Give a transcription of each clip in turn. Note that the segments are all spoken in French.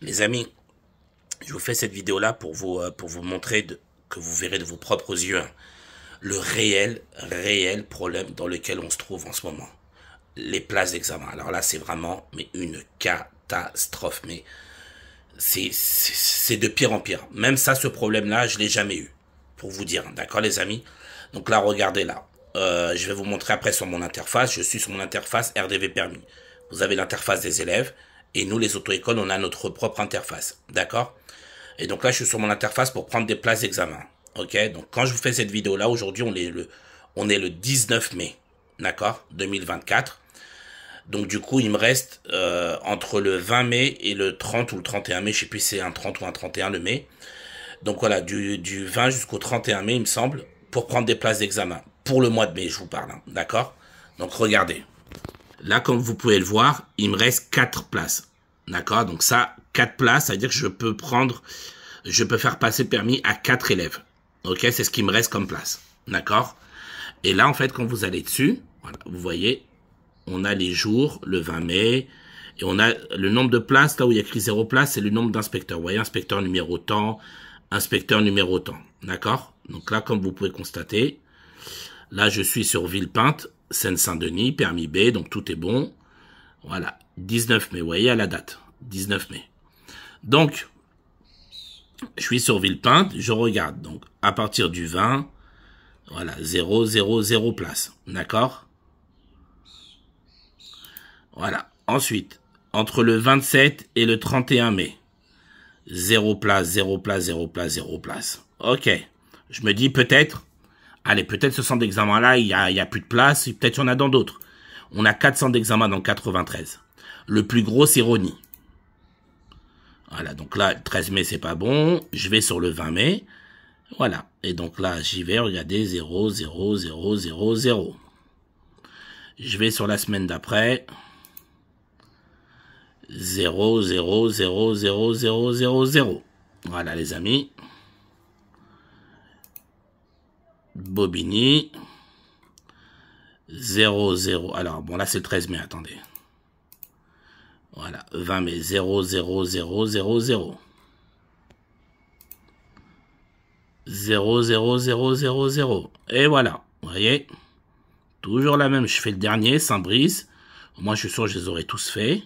Mes amis, je vous fais cette vidéo-là pour vous, euh, pour vous montrer que vous verrez de vos propres yeux hein, le réel, réel problème dans lequel on se trouve en ce moment. Les places d'examen. Alors là, c'est vraiment mais une catastrophe. Mais c'est de pire en pire. Même ça, ce problème-là, je l'ai jamais eu. Pour vous dire, hein. d'accord les amis Donc là, regardez là. Euh, je vais vous montrer après sur mon interface. Je suis sur mon interface RDV Permis. Vous avez l'interface des élèves. Et nous, les auto-écoles, on a notre propre interface. D'accord Et donc là, je suis sur mon interface pour prendre des places d'examen. Ok Donc quand je vous fais cette vidéo-là, aujourd'hui, on, est le, on est le 19 mai. D'accord 2024. Donc du coup, il me reste euh, entre le 20 mai et le 30 ou le 31 mai. Je ne sais plus si c'est un 30 ou un 31 le mai. Donc voilà, du, 20 jusqu'au 31 mai, il me semble, pour prendre des places d'examen. Pour le mois de mai, je vous parle. Hein. D'accord Donc regardez. Là, comme vous pouvez le voir, il me reste 4 places. D'accord Donc ça, 4 places, ça à dire que je peux prendre, je peux faire passer le permis à 4 élèves. Ok C'est ce qui me reste comme place. D'accord Et là, en fait, quand vous allez dessus, vous voyez, on a les jours, le 20 mai, et on a le nombre de places, là où il y a écrit 0 place, c'est le nombre d'inspecteurs. Vous voyez, inspecteur numéro temps, inspecteur numéro temps. D'accord Donc là, comme vous pouvez constater, là, je suis sur Villepinte. Seine-Saint-Denis, permis B, donc tout est bon. Voilà, 19 mai, vous voyez à la date, 19 mai. Donc, je suis sur Villepinte, je regarde. Donc, à partir du 20, voilà, 0, 0, 0 place. D'accord Voilà. Ensuite, entre le 27 et le 31 mai, 0 place, 0 place, 0 place, 0 place. Ok. Je me dis peut-être, Allez, peut-être ce centre d'examen-là, il n'y a, plus de place, peut-être il y en a dans d'autres. On a 400 d'examen dans 93. Le plus gros, c'est Rony. Voilà, donc là, le 13 mai, ce n'est pas bon. Je vais sur le 20 mai. Voilà. Et donc là, j'y vais, regardez, 0, 0, 0, 0, 0. Je vais sur la semaine d'après. 0, 0, 0, 0, 0, 0, 0. Voilà, les amis. Bobigny. 0, 0. Alors, bon, là, c'est le 13 mai, attendez. Voilà, 20 mai, 0, 0, 0, 0, 0. 0, 0, 0, 0, 0. Et voilà, vous voyez Toujours la même, je fais le dernier, Saint-Brice. Moi, je suis sûr que je les aurais tous faits.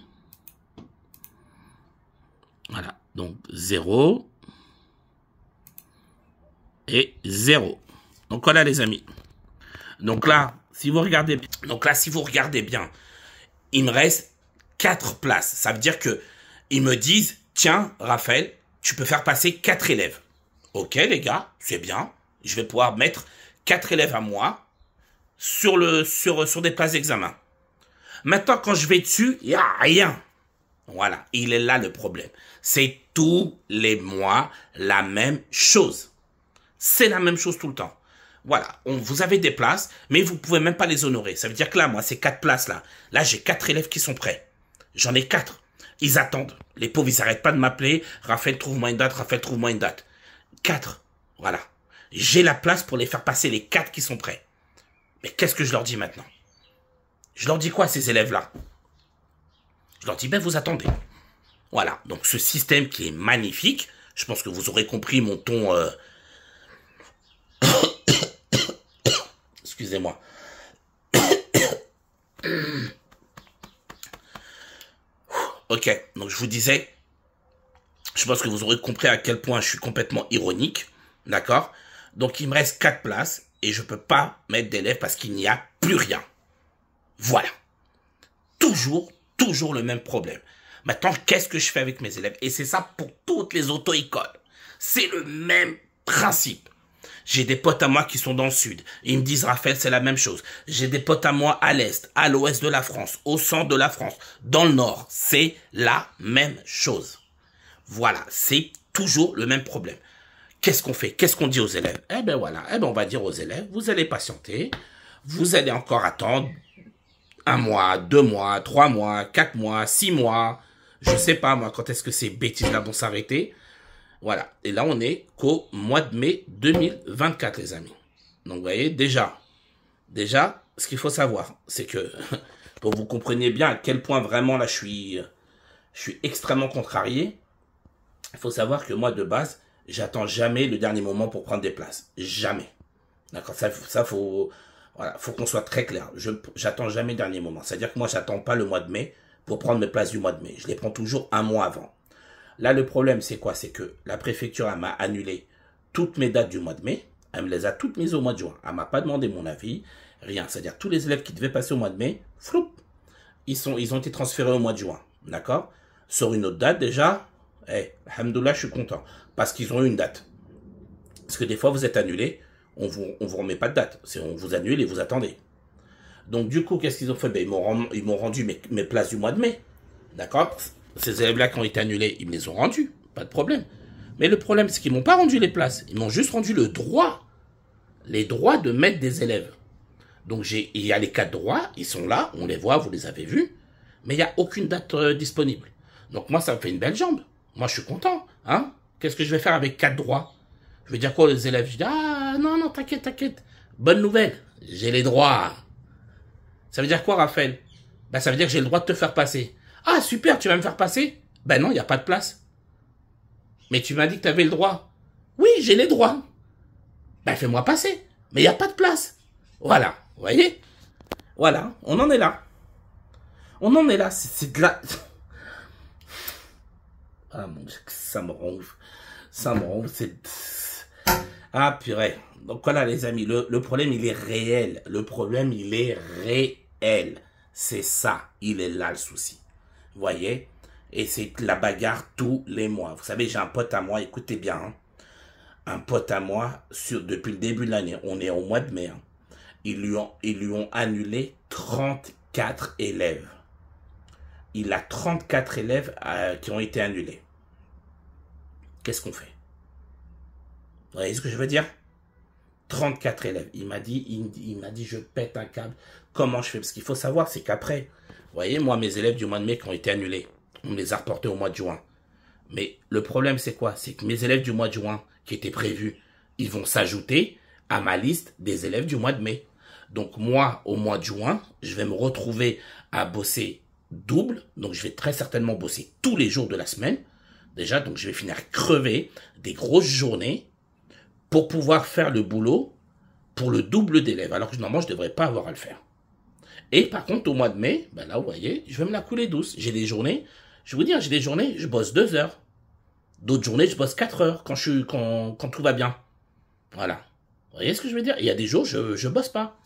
Voilà, donc 0 et 0. Donc voilà les amis. Donc là, si vous regardez bien, donc là, si vous regardez bien, il me reste quatre places. Ça veut dire que ils me disent, tiens, Raphaël, tu peux faire passer 4 élèves. Ok les gars, c'est bien. Je vais pouvoir mettre quatre élèves à moi sur, le, sur, sur des places d'examen. Maintenant, quand je vais dessus, il n'y a rien. Voilà, il est là le problème. C'est tous les mois la même chose. C'est la même chose tout le temps. Voilà, vous avez des places, mais vous pouvez même pas les honorer. Ça veut dire que là, moi, ces quatre places-là, là, j'ai quatre élèves qui sont prêts. J'en ai quatre. Ils attendent. Les pauvres, ils n'arrêtent pas de m'appeler. Raphaël, trouve-moi une date. Raphaël, trouve-moi une date. Quatre. Voilà. J'ai la place pour les faire passer les quatre qui sont prêts. Mais qu'est-ce que je leur dis maintenant Je leur dis quoi, ces élèves-là Je leur dis, ben, vous attendez. Voilà. Donc, ce système qui est magnifique, je pense que vous aurez compris mon ton... Euh, Excusez-moi. ok, donc je vous disais, je pense que vous aurez compris à quel point je suis complètement ironique, d'accord Donc il me reste 4 places et je ne peux pas mettre d'élèves parce qu'il n'y a plus rien. Voilà. Toujours, toujours le même problème. Maintenant, qu'est-ce que je fais avec mes élèves Et c'est ça pour toutes les auto-écoles. C'est le même principe. J'ai des potes à moi qui sont dans le sud. Ils me disent, Raphaël, c'est la même chose. J'ai des potes à moi à l'est, à l'ouest de la France, au centre de la France, dans le nord. C'est la même chose. Voilà, c'est toujours le même problème. Qu'est-ce qu'on fait Qu'est-ce qu'on dit aux élèves Eh ben voilà, eh ben on va dire aux élèves, vous allez patienter, vous allez encore attendre un mois, deux mois, trois mois, quatre mois, six mois, je sais pas moi quand est-ce que ces bêtises-là vont s'arrêter. Voilà. Et là, on est qu'au mois de mai 2024, les amis. Donc, vous voyez, déjà, déjà, ce qu'il faut savoir, c'est que, pour vous compreniez bien à quel point vraiment là, je suis, je suis extrêmement contrarié, il faut savoir que moi, de base, j'attends jamais le dernier moment pour prendre des places. Jamais. D'accord Ça, faut, voilà, faut qu'on soit très clair. Je j'attends jamais le dernier moment. C'est-à-dire que moi, j'attends pas le mois de mai pour prendre mes places du mois de mai. Je les prends toujours un mois avant. Là, le problème, c'est quoi C'est que la préfecture m'a annulé toutes mes dates du mois de mai. Elle me les a toutes mises au mois de juin. Elle m'a pas demandé mon avis, rien. C'est-à-dire tous les élèves qui devaient passer au mois de mai, floup, ils, sont, ils ont été transférés au mois de juin. D'accord Sur une autre date déjà, eh, je suis content. Parce qu'ils ont eu une date. Parce que des fois, vous êtes annulé, on vous, vous remet pas de date. on vous annule et vous attendez. Donc du coup, qu'est-ce qu'ils ont fait ben, Ils m'ont rendu, mes, mes places du mois de mai. D'accord ces élèves-là qui ont été annulés, ils me les ont rendus, pas de problème. Mais le problème, c'est qu'ils m'ont pas rendu les places, ils m'ont juste rendu le droit, les droits de mettre des élèves. Donc il y a les quatre droits, ils sont là, on les voit, vous les avez vus, mais il n'y a aucune date euh, disponible. Donc moi, ça me fait une belle jambe. Moi, je suis content. Hein Qu'est-ce que je vais faire avec quatre droits Je vais dire quoi aux élèves Je ah non, non, t'inquiète, t'inquiète. Bonne nouvelle, j'ai les droits. Ça veut dire quoi, Raphaël ben, Ça veut dire que j'ai le droit de te faire passer. Ah, super, tu vas me faire passer Ben non, il n'y a pas de place. Mais tu m'as dit que tu avais le droit. Oui, j'ai les droits. Ben fais-moi passer. Mais il n'y a pas de place. Voilà, vous voyez Voilà, on en est là. On en est là, c'est de la... Ah mon dieu, ça me ronge. Ça me ronge, c'est... Ah purée. Donc voilà les amis, le, problème il est réel. Le problème il est réel. C'est ça, il est là le souci. Vous voyez? Et c'est la bagarre tous les mois. Vous savez, j'ai un pote à moi, écoutez bien, hein. un pote à moi, sur, depuis le début de l'année, on est au mois de mai, hein. ils, lui ont, ils lui ont annulé 34 élèves. Il a 34 élèves euh, qui ont été annulés. Qu'est-ce qu'on fait Vous voyez ce que je veux dire 34 élèves. Il m'a dit, il, m'a dit, je pète un câble. Comment je fais Parce qu'il faut savoir, c'est qu'après, vous voyez, moi, mes élèves du mois de mai qui ont été annulés, on les a reportés au mois de juin. Mais le problème, c'est quoi C'est que mes élèves du mois de juin, qui étaient prévus, ils vont s'ajouter à ma liste des élèves du mois de mai. Donc moi, au mois de juin, je vais me retrouver à bosser double. Donc je vais très certainement bosser tous les jours de la semaine. Déjà, donc je vais finir crever des grosses journées pour pouvoir faire le boulot pour le double d'élèves, alors que normalement je ne devrais pas avoir à le faire. Et par contre, au mois de mai, ben là, vous voyez, je vais me la couler douce. J'ai des journées, je vais vous dire, j'ai des journées, je bosse deux heures. D'autres journées, je bosse quatre heures quand, je, quand, quand tout va bien. Voilà. Vous voyez ce que je veux dire Il y a des jours, je, ne bosse pas.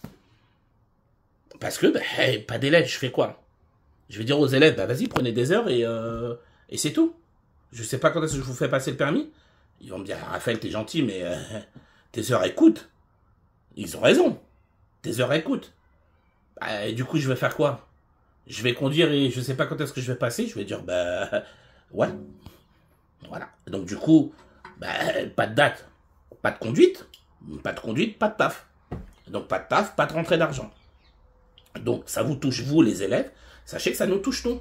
Parce que, ben, pas d'élèves, je fais quoi Je vais dire aux élèves, ben vas-y, prenez des heures et, euh, et c'est tout. Je ne sais pas quand est-ce que je vous fais passer le permis. Ils vont me dire, Raphaël, t'es gentil, mais euh, tes heures écoutent. Ils ont raison. Tes heures écoutent. Bah, du coup, je vais faire quoi Je vais conduire et je ne sais pas quand est-ce que je vais passer. Je vais dire, bah, ouais. Voilà. Donc, du coup, bah, pas de date, pas de conduite. Pas de conduite, pas de taf. Donc, pas de taf, pas de rentrée d'argent. Donc, ça vous touche, vous, les élèves. Sachez que ça nous touche, nous.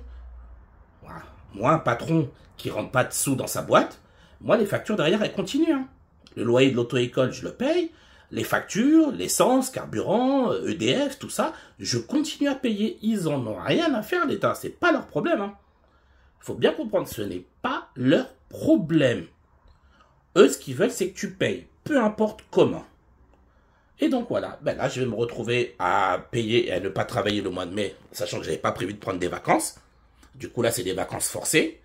Moi, un patron qui rentre pas de sous dans sa boîte, moi, les factures derrière, elles continuent. Hein. Le loyer de l'auto-école, je le paye. Les factures, l'essence, carburant, EDF, euh, e tout ça, je continue à payer. Ils en ont rien à faire, l'État. C'est pas leur problème. Il hein. faut bien comprendre, ce n'est pas leur problème. Eux, ce qu'ils veulent, c'est que tu payes, peu importe comment. Et donc voilà, ben là, je vais me retrouver à payer et à ne pas travailler le mois de mai, sachant que je n'avais pas prévu de prendre des vacances. Du coup, là, c'est des vacances forcées.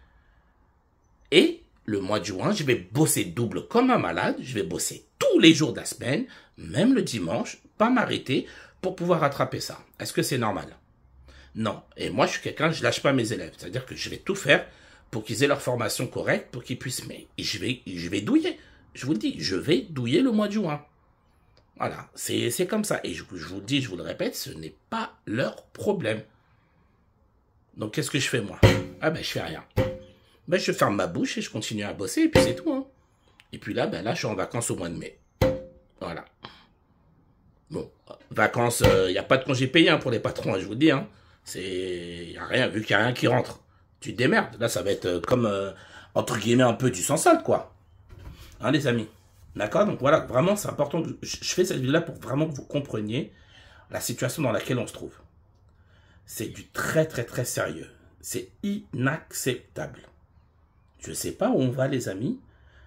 Et le mois de juin, je vais bosser double comme un malade, je vais bosser tous les jours de la semaine, même le dimanche, pas m'arrêter pour pouvoir rattraper ça. Est-ce que c'est normal Non. Et moi, je suis quelqu'un, je lâche pas mes élèves. C'est-à-dire que je vais tout faire pour qu'ils aient leur formation correcte, pour qu'ils puissent... Mais je vais, je vais douiller. Je vous le dis, je vais douiller le mois de juin. Voilà, c'est comme ça. Et je, je vous le dis, je vous le répète, ce n'est pas leur problème. Donc qu'est-ce que je fais moi Ah ben je fais rien. Ben, je ferme ma bouche et je continue à bosser, et puis c'est tout. Hein. Et puis là, ben, là, je suis en vacances au mois de mai. Voilà. Bon, vacances, il euh, n'y a pas de congé payé hein, pour les patrons, hein, je vous dis. C'est, il n'y a rien, vu qu'il n'y a rien qui rentre. Tu te démerdes. Là, ça va être euh, comme, euh, entre guillemets, un peu du sans sale, quoi. Hein, les amis D'accord Donc voilà, vraiment, c'est important. je fais cette vidéo-là pour vraiment que vous compreniez la situation dans laquelle on se trouve. C'est du très, très, très sérieux. C'est inacceptable. Je ne sais pas où on va, les amis,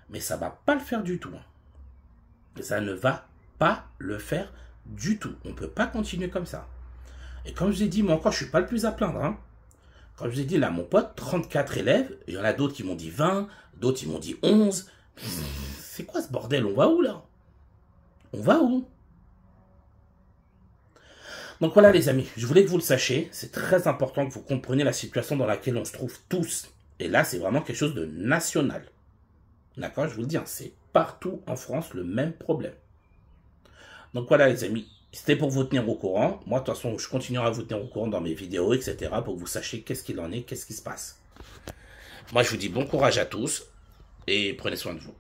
mais ça ne va pas le faire du tout. Hein. Ça ne va pas le faire du tout. On ne peut pas continuer comme ça. Et comme je vous ai dit, moi encore, je ne suis pas le plus à plaindre. Hein. Comme je vous ai dit, là, mon pote, 34 élèves, il y en a d'autres qui m'ont dit 20, d'autres qui m'ont dit 11. C'est quoi ce bordel On va où là On va où Donc voilà les amis, je voulais que vous le sachiez, c'est très important que vous compreniez la situation dans laquelle on se trouve tous et là, c'est vraiment quelque chose de national. D'accord Je vous le dis, hein, c'est partout en France le même problème. Donc voilà les amis, c'était pour vous tenir au courant. Moi, de toute façon, je continuerai à vous tenir au courant dans mes vidéos, etc. pour que vous sachiez qu'est-ce qu'il en est, qu'est-ce qui se passe. Moi, je vous dis bon courage à tous et prenez soin de vous.